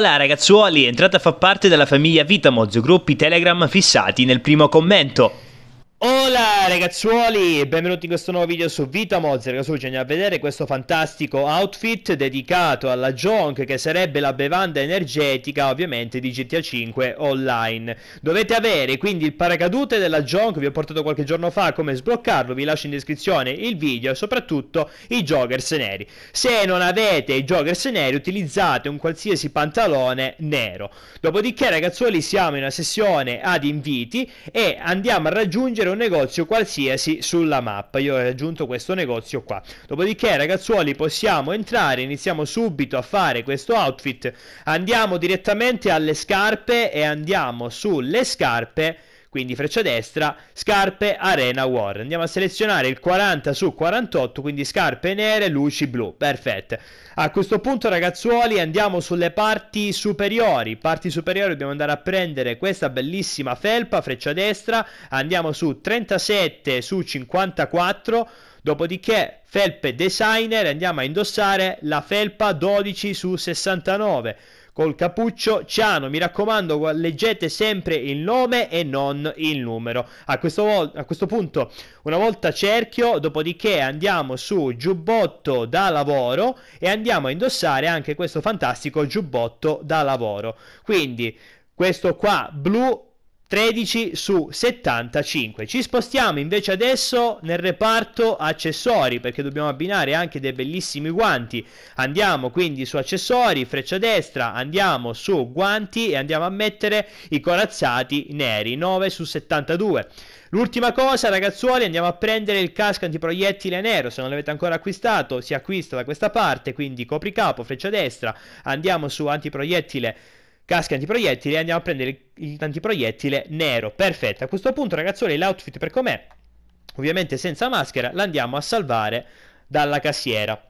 Paola Ragazzuoli entrata a far parte della famiglia Vitamozzo, gruppi Telegram fissati nel primo commento. Hola ragazzuoli benvenuti in questo nuovo video su Vita Mozart Ragazzuoli andiamo a vedere questo fantastico outfit dedicato alla Jonk che sarebbe la bevanda energetica ovviamente di GTA 5 online Dovete avere quindi il paracadute della Jonk, vi ho portato qualche giorno fa come sbloccarlo Vi lascio in descrizione il video e soprattutto i joggers neri Se non avete i joggers neri utilizzate un qualsiasi pantalone nero Dopodiché ragazzuoli siamo in una sessione ad inviti e andiamo a raggiungere scegliere un negozio qualsiasi sulla mappa. Io ho aggiunto questo negozio qua. Dopodiché, ragazzuoli, possiamo entrare, iniziamo subito a fare questo outfit. Andiamo direttamente alle scarpe e andiamo sulle scarpe quindi freccia destra, scarpe Arena War. Andiamo a selezionare il 40 su 48, quindi scarpe nere, luci blu, perfetto. A questo punto ragazzuoli andiamo sulle parti superiori, parti superiori dobbiamo andare a prendere questa bellissima felpa, freccia destra, andiamo su 37 su 54, dopodiché felpe designer, andiamo a indossare la felpa 12 su 69 col cappuccio Ciano. Mi raccomando, leggete sempre il nome e non il numero. A questo, vol- a questo punto, una volta cerchio, dopodiché andiamo su giubbotto da lavoro e andiamo a indossare anche questo fantastico giubbotto da lavoro. Quindi questo qua blu 13 su 75. Ci spostiamo invece adesso nel reparto accessori perché dobbiamo abbinare anche dei bellissimi guanti. Andiamo quindi su accessori, freccia destra, andiamo su guanti e andiamo a mettere i corazzati neri, 9 su 72. L'ultima cosa ragazzuoli andiamo a prendere il casco antiproiettile nero, se non l'avete ancora acquistato si acquista da questa parte, quindi copricapo, freccia destra, andiamo su antiproiettile nero Casca antiproiettile, e andiamo a prendere l'antiproiettile nero. Perfetto, a questo punto ragazzoli l'outfit per com'è, ovviamente senza maschera, l'andiamo a salvare dalla cassiera.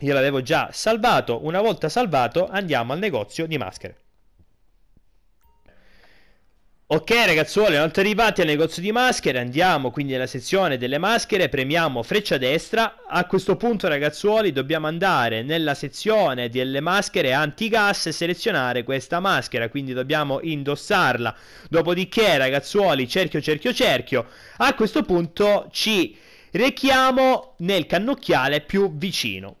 Io l'avevo già salvato, una volta salvato andiamo al negozio di maschere. Ok ragazzuoli, una volta arrivati al negozio di maschere, andiamo quindi nella sezione delle maschere, premiamo freccia destra, a questo punto ragazzuoli dobbiamo andare nella sezione delle maschere antigas e selezionare questa maschera, quindi dobbiamo indossarla, dopodiché ragazzuoli cerchio cerchio cerchio, a questo punto ci rechiamo nel cannocchiale più vicino.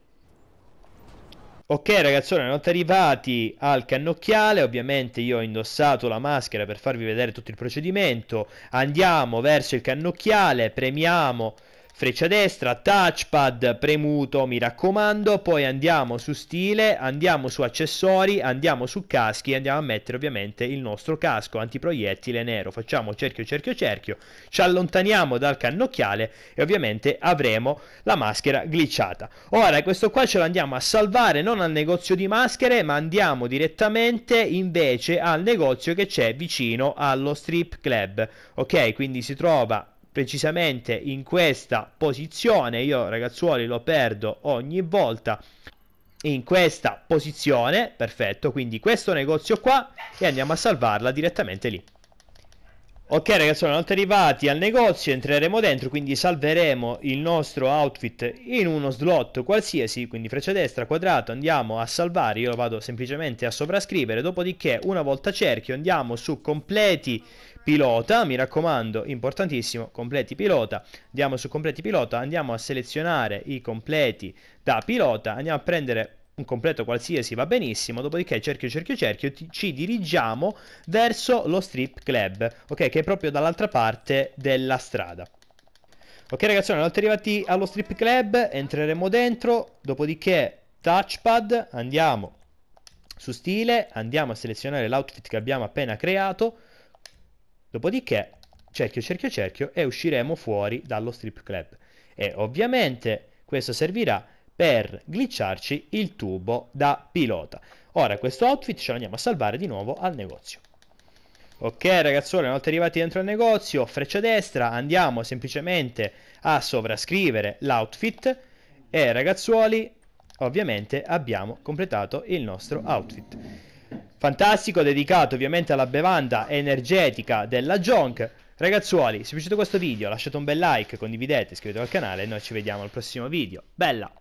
Ok ragazzone, siamo arrivati al cannocchiale, ovviamente io ho indossato la maschera per farvi vedere tutto il procedimento, andiamo verso il cannocchiale, premiamo freccia destra, touchpad premuto, mi raccomando, poi andiamo su stile, andiamo su accessori, andiamo su caschi, e andiamo a mettere ovviamente il nostro casco antiproiettile nero, facciamo cerchio, cerchio, cerchio, ci allontaniamo dal cannocchiale e ovviamente avremo la maschera glitchata. Ora questo qua ce lo andiamo a salvare non al negozio di maschere, ma andiamo direttamente invece al negozio che c'è vicino allo strip club, ok? Quindi si trova precisamente in questa posizione. Io ragazzuoli lo perdo ogni volta in questa posizione, perfetto, quindi questo negozio qua e andiamo a salvarla direttamente lì. Ok ragazzi, una volta arrivati al negozio entreremo dentro, quindi salveremo il nostro outfit in uno slot qualsiasi, quindi freccia destra, quadrato, andiamo a salvare, io vado semplicemente a sovrascrivere, dopodiché una volta cerchio andiamo su completi pilota, mi raccomando, importantissimo, completi pilota, andiamo su completi pilota, andiamo a selezionare i completi da pilota, andiamo a prendere un completo qualsiasi va benissimo, dopodiché cerchio, cerchio, cerchio, ti, ci dirigiamo verso lo strip club, ok, che è proprio dall'altra parte della strada. Ok ragazzi, allora arrivati allo strip club, entreremo dentro, dopodiché touchpad, andiamo su stile, andiamo a selezionare l'outfit che abbiamo appena creato, dopodiché cerchio, cerchio, cerchio e usciremo fuori dallo strip club. E ovviamente questo servirà per glitcharci il tubo da pilota. Ora questo outfit ce lo andiamo a salvare di nuovo al negozio. Ok ragazzuoli, una volta arrivati dentro il negozio, freccia destra, andiamo semplicemente a sovrascrivere l'outfit e ragazzuoli, ovviamente abbiamo completato il nostro outfit. Fantastico, dedicato ovviamente alla bevanda energetica della Jonk. Ragazzuoli, se vi è piaciuto questo video lasciate un bel like, condividete, iscrivetevi al canale e noi ci vediamo al prossimo video. Bella!